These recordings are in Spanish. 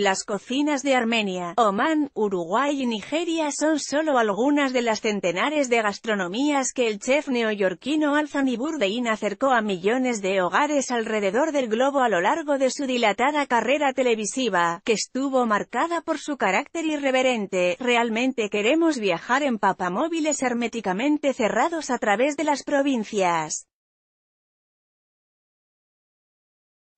Las cocinas de Armenia, Omán, Uruguay y Nigeria son solo algunas de las centenares de gastronomías que el chef neoyorquino Alzani Burdein acercó a millones de hogares alrededor del globo a lo largo de su dilatada carrera televisiva, que estuvo marcada por su carácter irreverente. Realmente queremos viajar en papamóviles herméticamente cerrados a través de las provincias.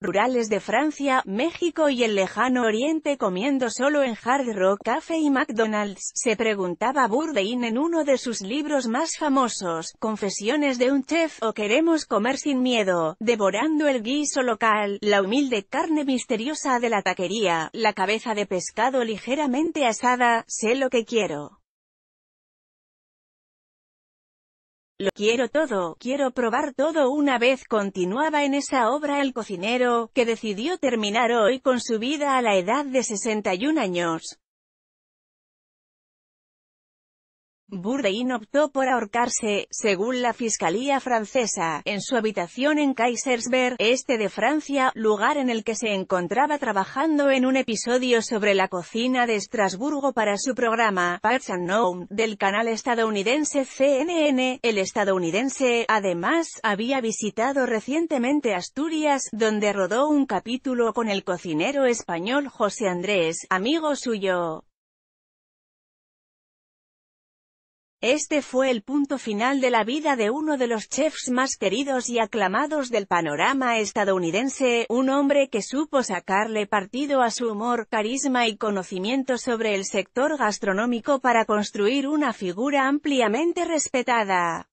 rurales de Francia, México y el lejano oriente comiendo solo en Hard Rock Café y McDonald's, se preguntaba Bourdain en uno de sus libros más famosos, Confesiones de un chef o Queremos comer sin miedo, devorando el guiso local, la humilde carne misteriosa de la taquería, la cabeza de pescado ligeramente asada, sé lo que quiero. Lo quiero todo, quiero probar todo una vez continuaba en esa obra el cocinero, que decidió terminar hoy con su vida a la edad de 61 años. Bourdain optó por ahorcarse, según la fiscalía francesa, en su habitación en Kaisersberg, este de Francia, lugar en el que se encontraba trabajando en un episodio sobre la cocina de Estrasburgo para su programa, Parts Unknown, del canal estadounidense CNN. El estadounidense, además, había visitado recientemente Asturias, donde rodó un capítulo con el cocinero español José Andrés, amigo suyo. Este fue el punto final de la vida de uno de los chefs más queridos y aclamados del panorama estadounidense, un hombre que supo sacarle partido a su humor, carisma y conocimiento sobre el sector gastronómico para construir una figura ampliamente respetada.